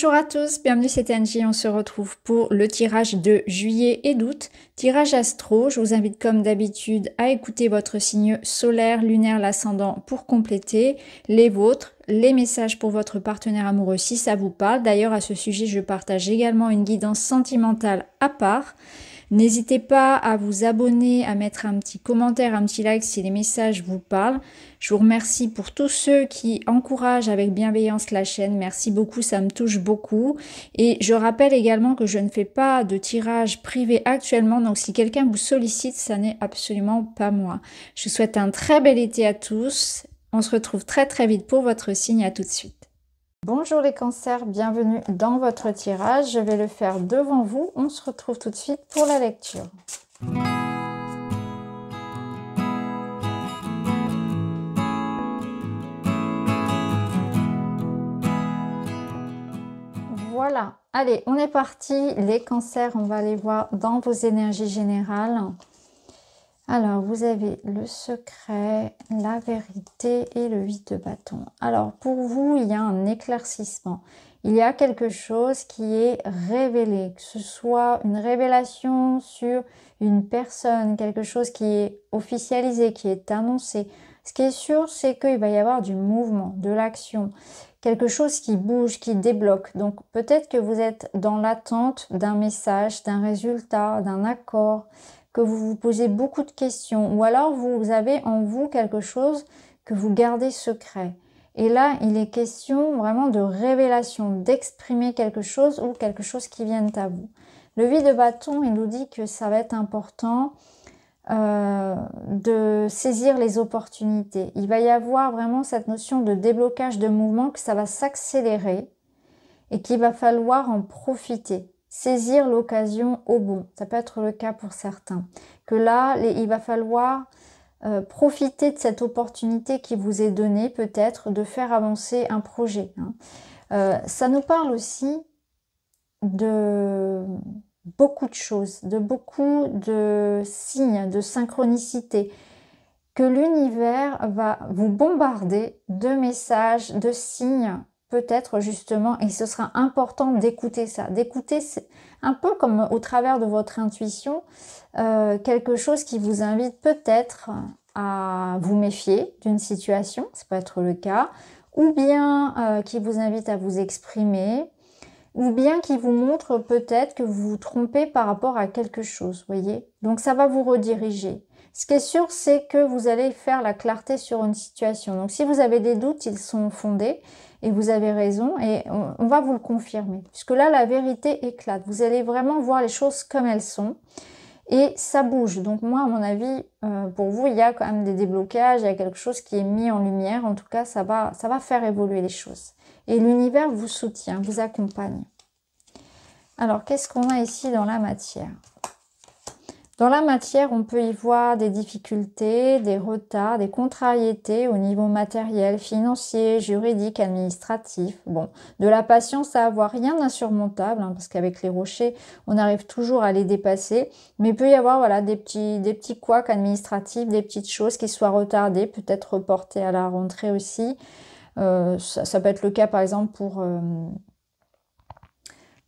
Bonjour à tous, bienvenue, c'est Angie. On se retrouve pour le tirage de juillet et d'août. Tirage astro, je vous invite comme d'habitude à écouter votre signe solaire, lunaire, l'ascendant pour compléter les vôtres, les messages pour votre partenaire amoureux si ça vous parle. D'ailleurs, à ce sujet, je partage également une guidance sentimentale à part. N'hésitez pas à vous abonner, à mettre un petit commentaire, un petit like si les messages vous parlent. Je vous remercie pour tous ceux qui encouragent avec bienveillance la chaîne. Merci beaucoup, ça me touche beaucoup. Et je rappelle également que je ne fais pas de tirage privé actuellement, donc si quelqu'un vous sollicite, ça n'est absolument pas moi. Je vous souhaite un très bel été à tous. On se retrouve très très vite pour votre signe. À tout de suite. Bonjour les cancers, bienvenue dans votre tirage. Je vais le faire devant vous. On se retrouve tout de suite pour la lecture. Voilà, allez, on est parti. Les cancers, on va les voir dans vos énergies générales. Alors, vous avez le secret, la vérité et le 8 de bâton. Alors, pour vous, il y a un éclaircissement. Il y a quelque chose qui est révélé, que ce soit une révélation sur une personne, quelque chose qui est officialisé, qui est annoncé. Ce qui est sûr, c'est qu'il va y avoir du mouvement, de l'action, quelque chose qui bouge, qui débloque. Donc peut-être que vous êtes dans l'attente d'un message, d'un résultat, d'un accord, que vous vous posez beaucoup de questions, ou alors vous avez en vous quelque chose que vous gardez secret. Et là, il est question vraiment de révélation, d'exprimer quelque chose ou quelque chose qui vienne à vous. Le vide de bâton, il nous dit que ça va être important euh, de saisir les opportunités. Il va y avoir vraiment cette notion de déblocage de mouvement que ça va s'accélérer et qu'il va falloir en profiter saisir l'occasion au bon. Ça peut être le cas pour certains. Que là, il va falloir euh, profiter de cette opportunité qui vous est donnée peut-être de faire avancer un projet. Hein. Euh, ça nous parle aussi de beaucoup de choses, de beaucoup de signes, de synchronicité, que l'univers va vous bombarder de messages, de signes peut-être justement, et ce sera important d'écouter ça, d'écouter un peu comme au travers de votre intuition, euh, quelque chose qui vous invite peut-être à vous méfier d'une situation, ça peut être le cas, ou bien euh, qui vous invite à vous exprimer, ou bien qui vous montre peut-être que vous vous trompez par rapport à quelque chose, voyez. Donc ça va vous rediriger. Ce qui est sûr, c'est que vous allez faire la clarté sur une situation. Donc si vous avez des doutes, ils sont fondés. Et vous avez raison et on, va vous le confirmer. Puisque là, la vérité éclate. Vous allez vraiment voir les choses comme elles sont. Et ça bouge. Donc moi, à mon avis, euh, pour vous, il y a quand même des déblocages, il y a quelque chose qui est mis en lumière. En tout cas, ça va, ça va faire évoluer les choses. Et l'univers vous soutient, vous accompagne. Alors, qu'est-ce qu'on a ici dans la matière dans la matière, on peut y voir des difficultés, des retards, des contrariétés au niveau matériel, financier, juridique, administratif. Bon, de la patience à avoir rien d'insurmontable, hein, parce qu'avec les rochers, on arrive toujours à les dépasser. Mais il peut y avoir voilà des petits des petits couacs administratifs, des petites choses qui soient retardées, peut-être reportées à la rentrée aussi. Euh, ça, peut être le cas par exemple pour euh,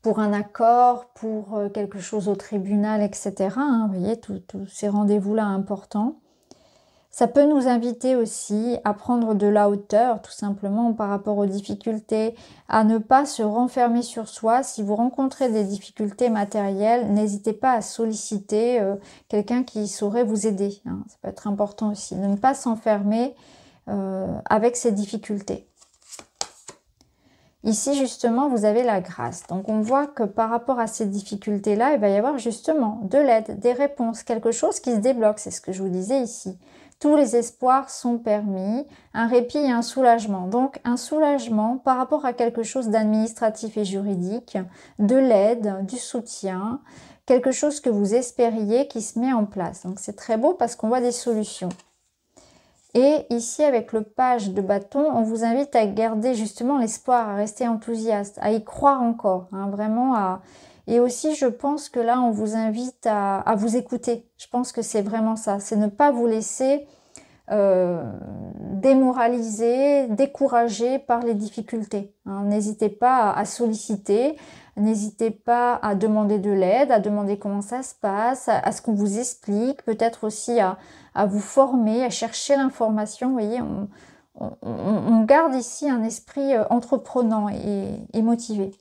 pour un accord, pour euh, quelque chose au tribunal, etc. Hein, vous voyez, tous ces rendez-vous-là importants. Ça peut nous inviter aussi à prendre de la hauteur, tout simplement, par rapport aux difficultés, à ne pas se renfermer sur soi. Si vous rencontrez des difficultés matérielles, n'hésitez pas à solliciter euh, quelqu'un qui saurait vous aider. Hein. Ça peut être important aussi, de ne pas s'enfermer euh, avec ces difficultés. Ici, justement, vous avez la grâce. Donc, on voit que par rapport à ces difficultés-là, il va y avoir justement de l'aide, des réponses, quelque chose qui se débloque. C'est ce que je vous disais ici. Tous les espoirs sont permis, un répit et un soulagement. Donc, un soulagement par rapport à quelque chose d'administratif et juridique, de l'aide, du soutien, quelque chose que vous espériez qui se met en place. Donc, c'est très beau parce qu'on voit des solutions. Et ici, avec le page de bâton, on vous invite à garder justement l'espoir, à rester enthousiaste, à y croire encore, hein, vraiment Et aussi, je pense que là, on vous invite à, vous écouter. Je pense que c'est vraiment ça. C'est ne pas vous laisser euh, démoraliser, décourager par les difficultés. Hein. N'hésitez pas à solliciter, N'hésitez pas à demander de l'aide, à demander comment ça se passe, à, ce qu'on vous explique, peut-être aussi à, vous former, à chercher l'information. Vous voyez, on, garde ici un esprit euh, entreprenant et, et motivé.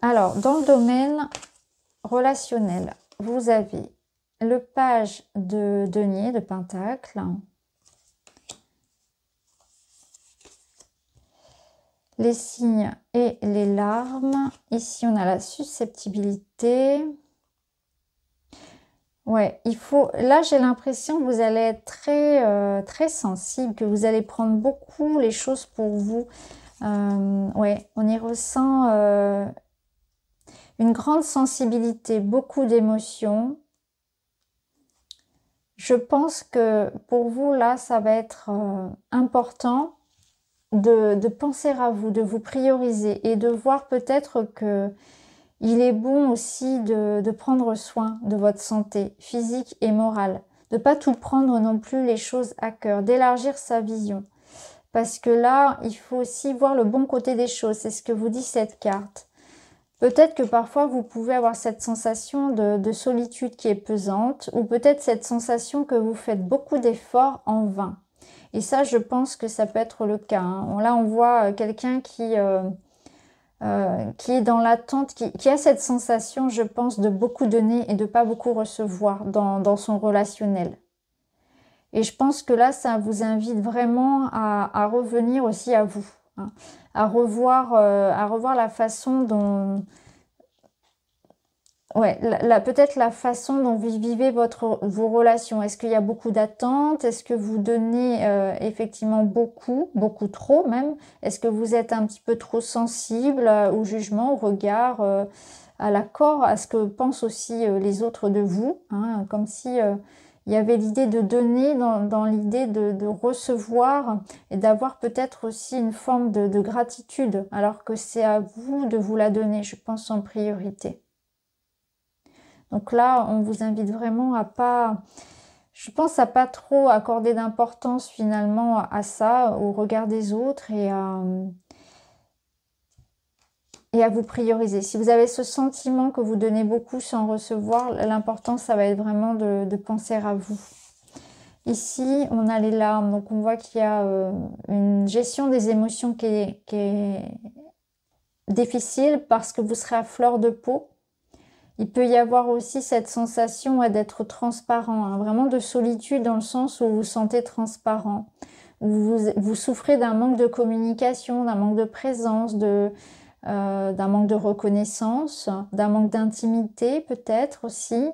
Alors, dans le domaine relationnel, vous avez le page de denier, de pentacle, les signes et les larmes. Ici, on a la susceptibilité. Ouais, il faut. Là, j'ai l'impression que vous allez être très, euh, très sensible, que vous allez prendre beaucoup les choses pour vous. Euh, ouais, on y ressent euh, une grande sensibilité, beaucoup d'émotions. Je pense que pour vous, là, ça va être important de, penser à vous, de vous prioriser et de voir peut-être que il est bon aussi de, prendre soin de votre santé physique et morale, de pas tout prendre non plus les choses à cœur, d'élargir sa vision. Parce que là, il faut aussi voir le bon côté des choses, c'est ce que vous dit cette carte. Peut-être que parfois vous pouvez avoir cette sensation de solitude qui est pesante, ou peut-être cette sensation que vous faites beaucoup d'efforts en vain. Et ça, je pense que ça peut être le cas. Hein. Là, on voit euh, quelqu'un qui, euh, euh, qui est dans l'attente, qui, qui, a cette sensation, je pense, de beaucoup donner et de pas beaucoup recevoir dans, dans son relationnel. Et je pense que là, ça vous invite vraiment à, à revenir aussi à vous, hein. à, revoir, à revoir la façon dont, Ouais, peut-être la façon dont vous vivez votre, vos relations. Est-ce qu'il y a beaucoup d'attentes Est-ce que vous donnez euh, effectivement beaucoup, beaucoup trop même Est-ce que vous êtes un petit peu trop sensible euh, au jugement, au regard, euh, à l'accord, à ce que pensent aussi les autres de vous hein, Comme si il y avait l'idée de donner dans, dans l'idée de, de, recevoir et d'avoir peut-être aussi une forme de, de gratitude, alors que c'est à vous de vous la donner, je pense, en priorité. Donc là, on vous invite vraiment à pas, je pense, à pas trop accorder d'importance finalement à ça, au regard des autres et à, et à vous prioriser. Si vous avez ce sentiment que vous donnez beaucoup sans recevoir, l'important, ça va être vraiment de, penser à vous. Ici, on a les larmes, donc on voit qu'il y a euh, une gestion des émotions qui est difficile parce que vous serez à fleur de peau il peut y avoir aussi cette sensation d'être transparent, hein. vraiment de solitude dans le sens où vous vous sentez transparent, vous, souffrez d'un manque de communication, d'un manque de présence, euh, d'un manque de reconnaissance, d'un manque d'intimité peut-être aussi,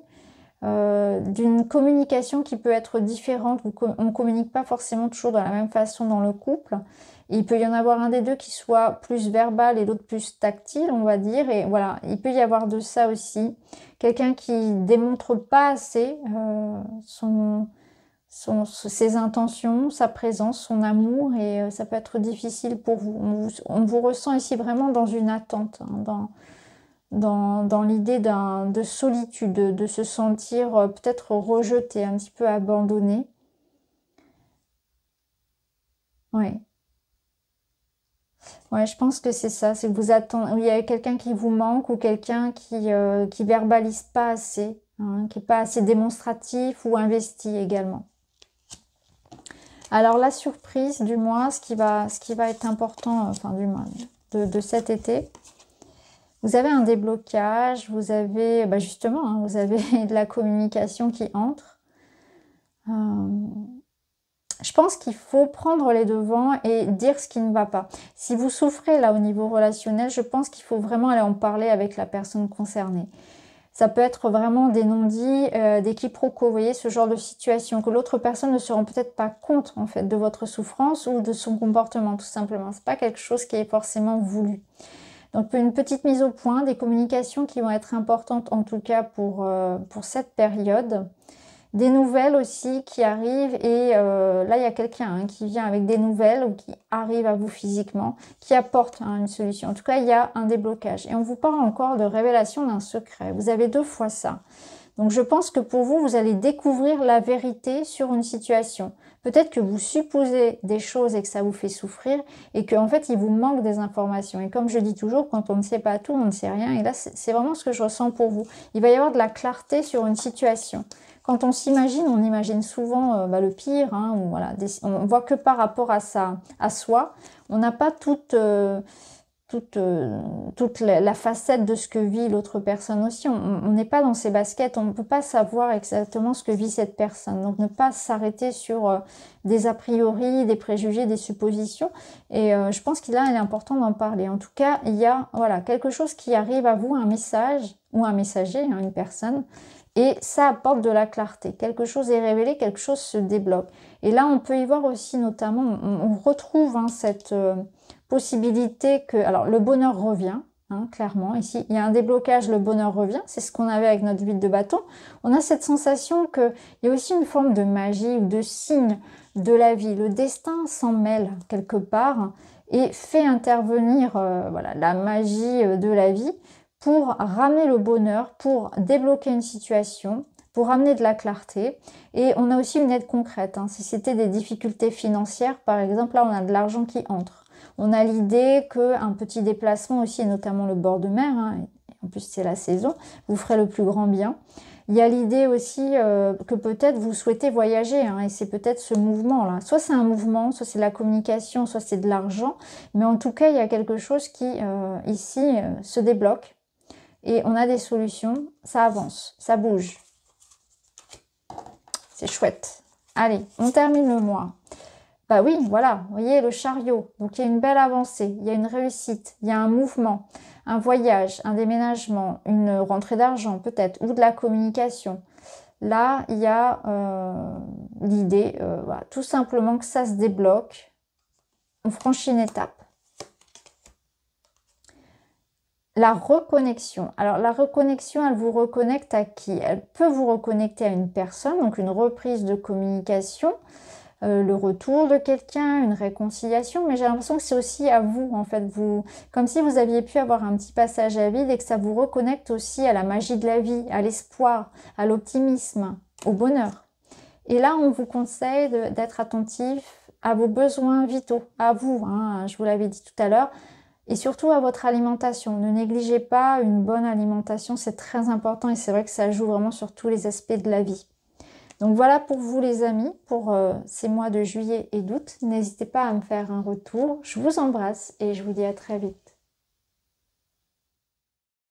euh, d'une communication qui peut être différente. On ne communique pas forcément toujours de la même façon dans le couple. Il peut y en avoir un des deux qui soit plus verbal et l'autre plus tactile, on va dire. Et voilà, il peut y avoir de ça aussi. Quelqu'un qui démontre pas assez euh, ses intentions, sa présence, son amour, et euh, ça peut être difficile pour vous. On, vous. ressent ici vraiment dans une attente, hein, dans, dans, l'idée de solitude, de, se sentir euh, peut-être rejeté, un petit peu abandonné. Oui. Ouais, je pense que c'est ça. C'est que vous attendez. Il y a quelqu'un qui vous manque ou quelqu'un qui euh, verbalise pas assez, hein, qui est pas assez démonstratif ou investi également. Alors la surprise du mois, ce qui va ce qui va être important, euh, enfin du mois de, cet été, vous avez un déblocage, vous avez bah justement, hein, vous avez de la communication qui entre. Euh, je pense qu'il faut prendre les devants et dire ce qui ne va pas. Si vous souffrez là au niveau relationnel, je pense qu'il faut vraiment aller en parler avec la personne concernée. Ça peut être vraiment des non-dits, euh, des quiproquos, vous voyez, ce genre de situation que l'autre personne ne se rend peut-être pas compte en fait de votre souffrance ou de son comportement tout simplement. Ce n'est pas quelque chose qui est forcément voulu. Donc une petite mise au point, des communications qui vont être importantes en tout cas pour, euh, pour cette période des nouvelles aussi qui arrivent. Et euh, là, il y a quelqu'un hein, qui vient avec des nouvelles ou qui arrive à vous physiquement, qui apporte hein, une solution. En tout cas, il y a un déblocage. Et on vous parle encore de révélation d'un secret. Vous avez deux fois ça. Donc je pense que pour vous, vous allez découvrir la vérité sur une situation. Peut-être que vous supposez des choses et que ça vous fait souffrir et qu'en fait, il vous manque des informations. Et comme je dis toujours, quand on ne sait pas tout, on ne sait rien. Et là, c'est vraiment ce que je ressens pour vous. Il va y avoir de la clarté sur une situation. Quand on s'imagine, on imagine souvent euh, bah, le pire. Hein, voilà, on voit que par rapport à, ça, à soi, on n'a pas toute... Euh, toute, euh, toute la, facette de ce que vit l'autre personne aussi. On n'est pas dans ses baskets, on ne peut pas savoir exactement ce que vit cette personne. Donc ne pas s'arrêter sur euh, des a priori, des préjugés, des suppositions. Et euh, je pense qu'il là, il est important d'en parler. En tout cas, il y a voilà quelque chose qui arrive à vous, un message ou un messager, hein, une personne, et ça apporte de la clarté. Quelque chose est révélé, quelque chose se débloque. Et là, on peut y voir aussi notamment, on, retrouve hein, cette possibilité que... Alors, le bonheur revient, hein, clairement. Ici, il y a un déblocage, le bonheur revient. C'est ce qu'on avait avec notre huile de bâton. On a cette sensation qu'il y a aussi une forme de magie ou de signe de la vie. Le destin s'en mêle quelque part et fait intervenir euh, voilà, la magie euh, de la vie pour ramener le bonheur, pour débloquer une situation, pour amener de la clarté. Et on a aussi une aide concrète. Hein. Si c'était des difficultés financières, par exemple, là, on a de l'argent qui entre. On a l'idée qu'un petit déplacement aussi, et notamment le bord de mer, hein, en plus c'est la saison, vous ferait le plus grand bien. Il y a l'idée aussi euh, que peut-être vous souhaitez voyager, hein, et c'est peut-être ce mouvement-là. Soit c'est un mouvement, soit c'est de la communication, soit c'est de l'argent, mais en tout cas, il y a quelque chose qui, euh, ici, euh, se débloque. Et on a des solutions, ça avance, ça bouge. C'est chouette. Allez, on termine le mois. Bah oui, voilà, vous voyez le chariot. Donc il y a une belle avancée, il y a une réussite, il y a un mouvement, un voyage, un déménagement, une rentrée d'argent peut-être, ou de la communication. Là, il y a euh, l'idée, euh, tout simplement que ça se débloque. On franchit une étape. La reconnexion. Alors la reconnexion, elle vous reconnecte à qui Elle peut vous reconnecter à une personne, donc une reprise de communication, euh, le retour de quelqu'un, une réconciliation, mais j'ai l'impression que c'est aussi à vous, en fait, vous, comme si vous aviez pu avoir un petit passage à vide et que ça vous reconnecte aussi à la magie de la vie, à l'espoir, à l'optimisme, au bonheur. Et là, on vous conseille d'être attentif à vos besoins vitaux, à vous, hein. je vous l'avais dit tout à l'heure, et surtout à votre alimentation. Ne négligez pas une bonne alimentation, c'est très important et c'est vrai que ça joue vraiment sur tous les aspects de la vie. Donc voilà pour vous les amis, pour euh, ces mois de juillet et d'août. N'hésitez pas à me faire un retour. Je vous embrasse et je vous dis à très vite.